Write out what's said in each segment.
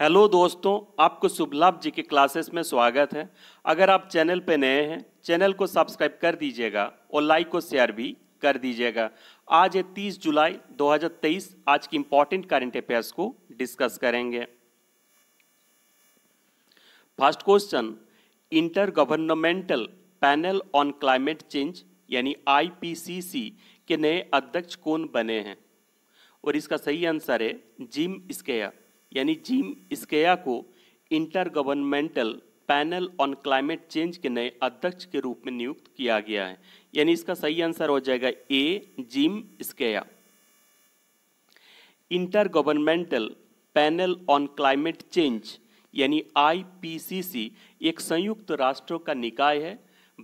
hello दोस्तों आपको शुभलाभ जी के क्लासेस में स्वागत है अगर आप चैनल पर नए हैं चैनल को सब्सक्राइब कर दीजिएगा और लाइक और शेयर भी कर दीजिएगा आज है 30 जुलाई 2023 आज की इंपॉर्टेंट करंट अफेयर्स को डिस्कस करेंगे first question intergovernmental panel on climate change यानी आईपीसीसी के नए अध्यक्ष कौन बने हैं और इसका सही आंसर है जिम स्केया यानी जिम स्केया को intergovernmental panel on climate change के नए अध्यक्ष के रूप में नियुक्त किया गया है यानी इसका सही आंसर हो जाएगा A Jim Skea intergovernmental panel on climate change यानी आईपीसीसी एक संयुक्त राष्ट्रों का निकाय है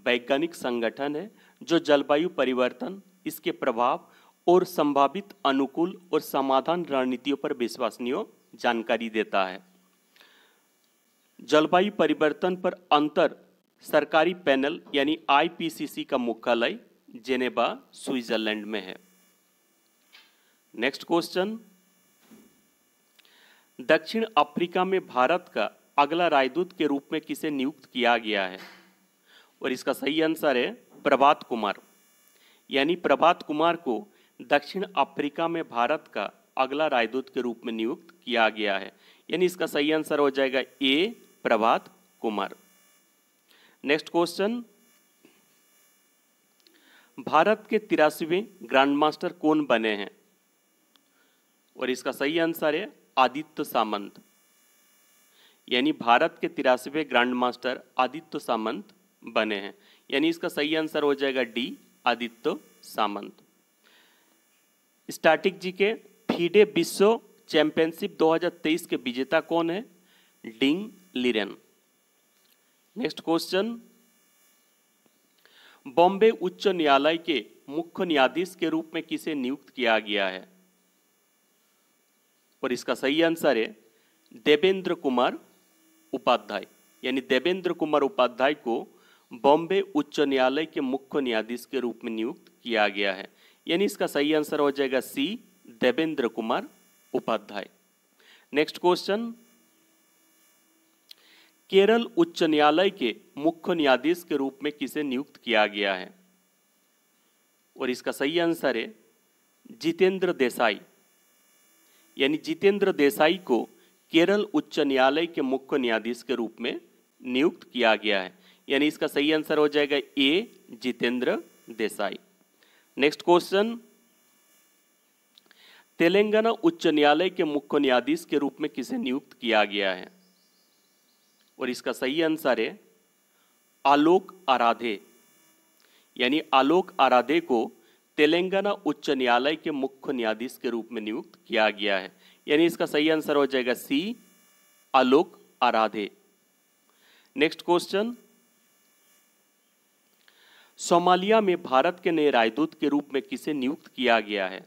वैज्ञानिक संगठन है जो जलवायु परिवर्तन इसके प्रभाव और संभावित अनुकूल और समाधान रणनीतियों पर विश्वसनीय जानकारी देता है जलवायु परिवर्तन पर अंतर सरकारी पैनल यानी आईपीसीसी का मुख्यालय जेनेबा स्विट्जरलैंड में है नेक्स्ट क्वेश्चन दक्षिण अफ्रीका में भारत का अगला राजदूत के रूप में किसे नियुक्त किया गया है और इसका सही आंसर है प्रभात कुमार यानी प्रभात कुमार को दक्षिण अफ्रीका में भारत का अगला राजदूत के रूप में नियुक्त किया गया है यानी इसका सही आंसर हो जाएगा A Prabhat Kumar next question Bharat के तिरासीवें ग्रैंड मास्टर कौन बने हैं और इसका सही आंसर है आदित्य सामंत यानी भारत के तिरासीवें ग्रैंड मास्टर आदित्य सामंत बने हैं यानी इसका सही आंसर हो जाएगा D Aditya Samant static G K FIDE विश्व चैंपियनशिप 2023 के विजेता कौन है Ding Liren next question Bombay उच्च न्यायालय के मुख्य न्यायाधीश के रूप में किसे नियुक्त किया गया है और इसका सही आंसर है देवेंद्र कुमार उपाध्याय यानी देवेंद्र कुमार उपाध्याय को बॉम्बे उच्च न्यायालय के मुख्य न्यायाधीश के रूप में नियुक्त किया गया है यानी इसका सही आंसर हो जाएगा C Devendra Kumar Upadhyay next question Kerala उच्च न्यायालय के मुख्य न्यायाधीश के रूप में किसे नियुक्त किया गया है और इसका सही आंसर है जितेंद्र देसाई यानी जितेंद्र देसाई को केरल उच्च न्यायालय के मुख्य न्यायाधीश के रूप में नियुक्त किया गया है यानी इसका सही आंसर हो जाएगा A Jitendra Desai next question Telangana उच्च न्यायालय के मुख्य न्यायाधीश के रूप में किसे नियुक्त किया गया है और इसका सही आंसर है आलोक आराधे यानी आलोक आराधे को तेलंगाना उच्च न्यायालय के मुख्य न्यायाधीश के रूप में नियुक्त किया गया है यानी इसका सही आंसर हो जाएगा C Alok Aradhe next question Somalia में भारत के नए राजदूत के रूप में किसे नियुक्त किया गया है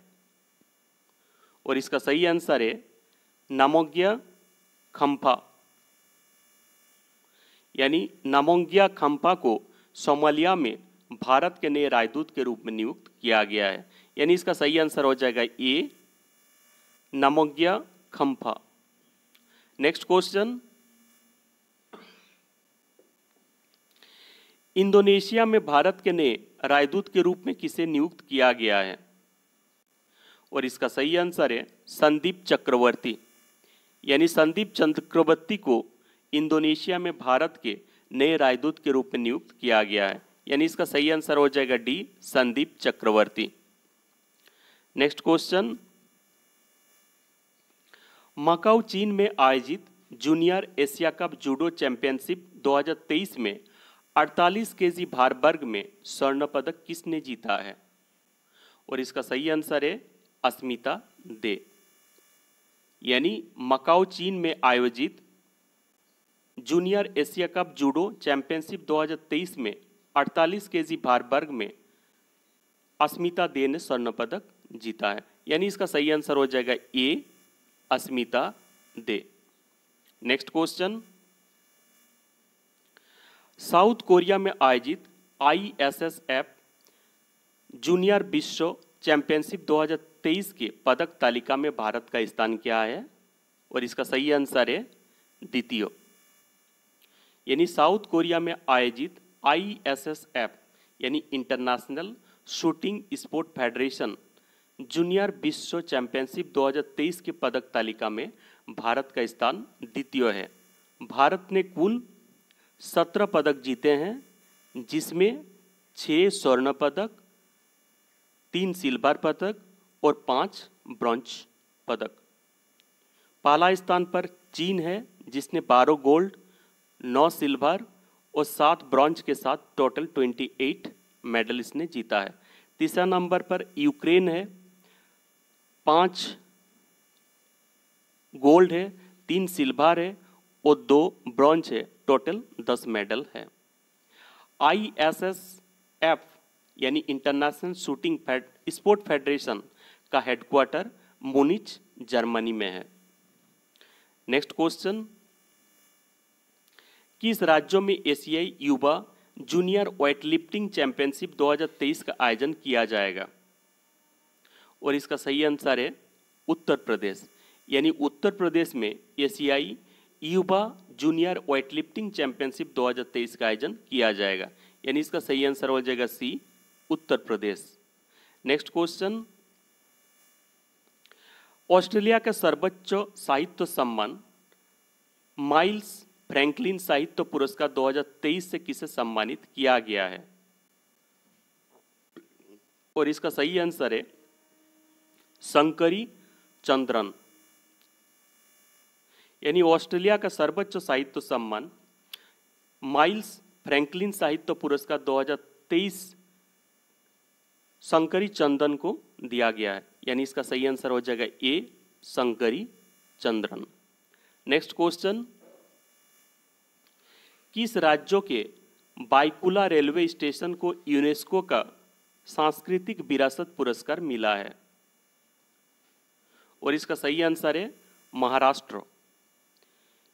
और इसका सही आंसर है नामोज्ञ खम्फा यानी नामोंगिया खम्फा को सोमालिया में भारत के नए राजदूत के रूप में नियुक्त किया गया है यानी इसका सही आंसर हो जाएगा A Namgya Khampa next question Indonesia में भारत के ने राजदूत के रूप में किसे नियुक्त किया गया है और इसका सही आंसर है संदीप चक्रवर्ती यानी संदीप चक्रवर्ती को इंडोनेशिया में भारत के नए राजदूत के रूप में नियुक्त किया गया है यानी इसका सही आंसर हो जाएगा D Sandeep Chakravarti next question Macau चीन में आयोजित junior Asia cup judo championship 2023 में 48 जी भार वर्ग में स्वर्ण पदक किसने जीता है और इसका सही आंसर है अस्मिता दे यानी मकाओ चीन में आयोजित junior Asia cup judo championship 2023 में 48 जी भार वर्ग में अस्मिता दे ने स्वर्ण पदक जीता है यानी इसका सही आंसर हो जाएगा A Asmita Dey next question South Korea में आयोजित I S S F junior विश्व चैंपियनशिप 2023 के पदक तालिका में भारत का स्थान क्या है और इसका सही आंसर है द्वितीय यानी साउथ कोरिया में आयोजित आई एस एस एफ यानी international shooting sport federation junior विश्व चैंपियनशिप 2023 के पदक तालिका में भारत का स्थान द्वितीय है भारत ने कुल सत्रह पदक जीते हैं जिसमें छः स्वर्ण पदक तीन सिल्वर पदक और पांच ब्रॉन्ज पदक पहला स्थान पर चीन है जिसने बारह गोल्ड नौ सिल्वर और सात ब्रॉन्ज के साथ टोटल ट्वेंटी एट मेडल इसने जीता है तीसरा नंबर पर यूक्रेन है पांच गोल्ड है तीन सिल्वर है और दो ब्रॉन्ज है टोटल दस मेडल है आई एस एस एफ यानी international shooting fed sport federation का हेडक्वार्टर मोनिच जर्मनी में है नेक्स्ट क्वेश्चन किस राज्यों में एशियाई युवा जूनियर वेट लिफ्टिंग चैंपियनशिप 2023 का आयोजन किया जाएगा और इसका सही आंसर है उत्तर प्रदेश यानी उत्तर प्रदेश में एशियाई युवा जूनियर वेट लिफ्टिंग चैंपियनशिप 2023 का आयोजन किया जाएगा यानी इसका सही आंसर हो जाएगा C Uttar Pradesh next question Australia का सर्वोच्च साहित्य सम्मान माइल्स फ्रैंकलिन साहित्य पुरस्कार 2023 से किसे सम्मानित किया गया है और इसका सही आंसर है शंकरी चंद्रन यानी ऑस्ट्रेलिया का सर्वोच्च साहित्य सम्मान माइल्स फ्रैंकलिन साहित्य पुरस्कार 2023 शंकरी चंदन को दिया गया है यानी इसका सही आंसर हो जाएगा A Shankari Chandran next question किस राज्यों के बाइकुला रेलवे स्टेशन को यूनेस्को का सांस्कृतिक विरासत पुरस्कार मिला है और इसका सही आंसर है महाराष्ट्र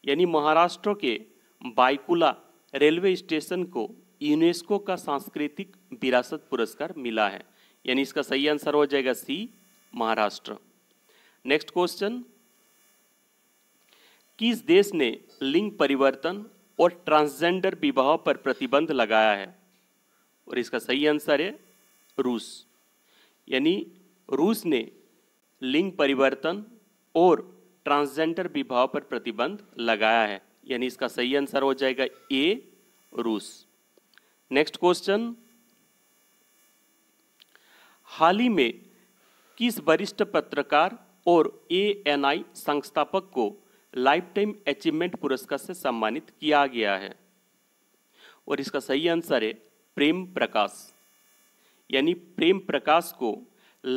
यानी महाराष्ट्र के बाइकुला रेलवे स्टेशन को यूनेस्को का सांस्कृतिक विरासत पुरस्कार मिला है यानी इसका सही आंसर हो जाएगा सी महाराष्ट्र नेक्स्ट क्वेश्चन किस देश ने लिंग परिवर्तन और ट्रांसजेंडर विवाह पर प्रतिबंध लगाया है और इसका सही आंसर है रूस यानी रूस ने लिंग परिवर्तन और ट्रांसजेंडर विवाह पर प्रतिबंध लगाया है यानी इसका सही आंसर हो जाएगा ए रूस नेक्स्ट क्वेश्चन हाल ही में किस वरिष्ठ पत्रकार और ए एन आई संस्थापक को लाइफ टाइम अचीवमेंट पुरस्कार से सम्मानित किया गया है और इसका सही आंसर है प्रेम प्रकाश यानी प्रेम प्रकाश को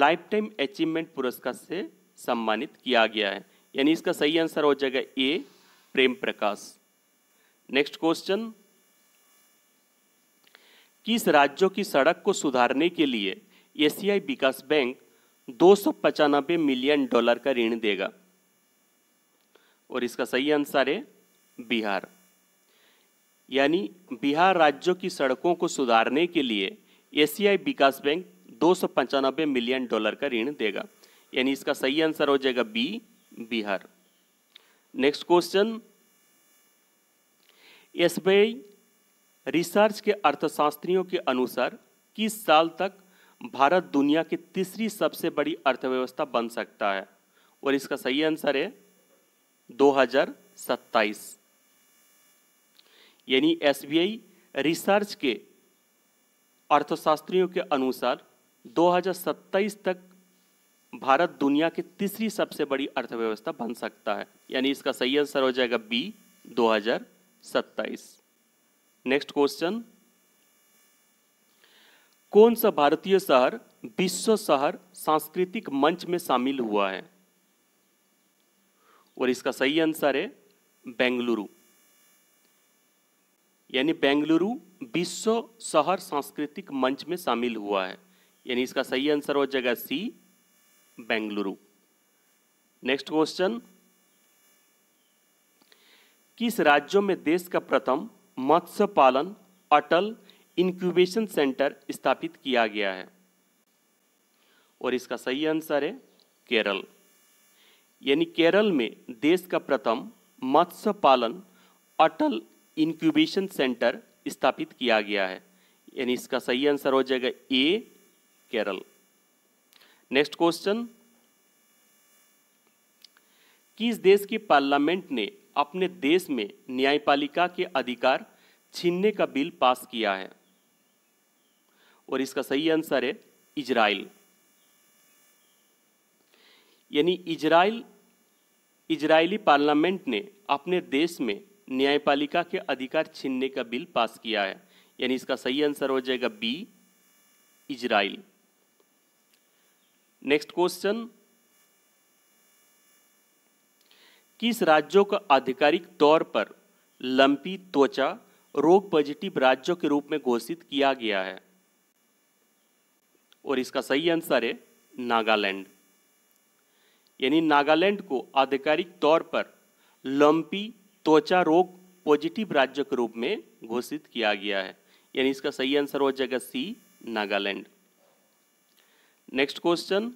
लाइफ टाइम अचीवमेंट पुरस्कार से सम्मानित किया गया है यानी इसका सही आंसर हो जाएगा ए प्रेम प्रकाश नेक्स्ट क्वेश्चन किस राज्यों की सड़क को सुधारने के लिए एशियाई विकास बैंक दो मिलियन डॉलर का ऋण देगा और इसका सही आंसर है बिहार यानी बिहार राज्यों की सड़कों को सुधारने के लिए एशियाई विकास बैंक दो मिलियन डॉलर का ऋण देगा यानी इसका सही आंसर हो जाएगा B Bihar next question S research के अर्थशास्त्रियों के अनुसार किस साल तक भारत दुनिया की तीसरी सबसे बड़ी अर्थव्यवस्था बन सकता है और इसका सही आंसर है 2027 यानी एस रिसर्च के अर्थशास्त्रियों के अनुसार 2027 तक भारत दुनिया की तीसरी सबसे बड़ी अर्थव्यवस्था बन सकता है यानी इसका सही आंसर हो जाएगा बी 2027 नेक्स्ट क्वेश्चन कौन सा भारतीय शहर विश्व शहर सांस्कृतिक मंच में शामिल हुआ है और इसका सही आंसर है बेंगलुरु यानी बेंगलुरु विश्व शहर सांस्कृतिक मंच में शामिल हुआ है यानी इसका सही आंसर हो जाएगा सी बेंगलुरु नेक्स्ट क्वेश्चन किस राज्यों में देश का प्रथम मत्स्य पालन अटल इंक्यूबेशन सेंटर स्थापित किया गया है और इसका सही आंसर है केरल यानी केरल में देश का प्रथम मत्स्य पालन अटल इंक्यूबेशन सेंटर स्थापित किया गया है यानी इसका सही आंसर हो जाएगा ए केरल नेक्स्ट क्वेश्चन किस देश की पार्लियामेंट ने अपने देश में न्यायपालिका के अधिकार छीनने का बिल पास किया है और इसका सही आंसर है इजराइल यानी इजराइल इजरायली पार्लियामेंट ने अपने देश में न्यायपालिका के अधिकार छीनने का बिल पास किया है यानी इसका सही आंसर हो जाएगा बी इजराइल नेक्स्ट क्वेश्चन किस राज्यों का आधिकारिक तौर पर लंपी त्वचा रोग पॉजिटिव राज्यों के रूप में घोषित किया गया है और इसका सही आंसर है नागालैंड यानी नागालैंड को आधिकारिक तौर पर लंपी त्वचा रोग पॉजिटिव राज्य के रूप में घोषित किया गया है यानी इसका सही आंसर हो जाएगा सी नागालैंड नेक्स्ट क्वेश्चन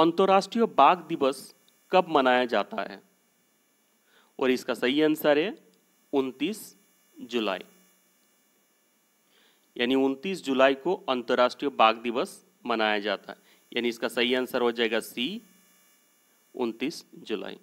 अंतर्राष्ट्रीय बाघ दिवस कब मनाया जाता है और इसका सही आंसर है 29 जुलाई यानी 29 जुलाई को अंतर्राष्ट्रीय बाघ दिवस मनाया जाता है यानी इसका सही आंसर हो जाएगा सी 29 जुलाई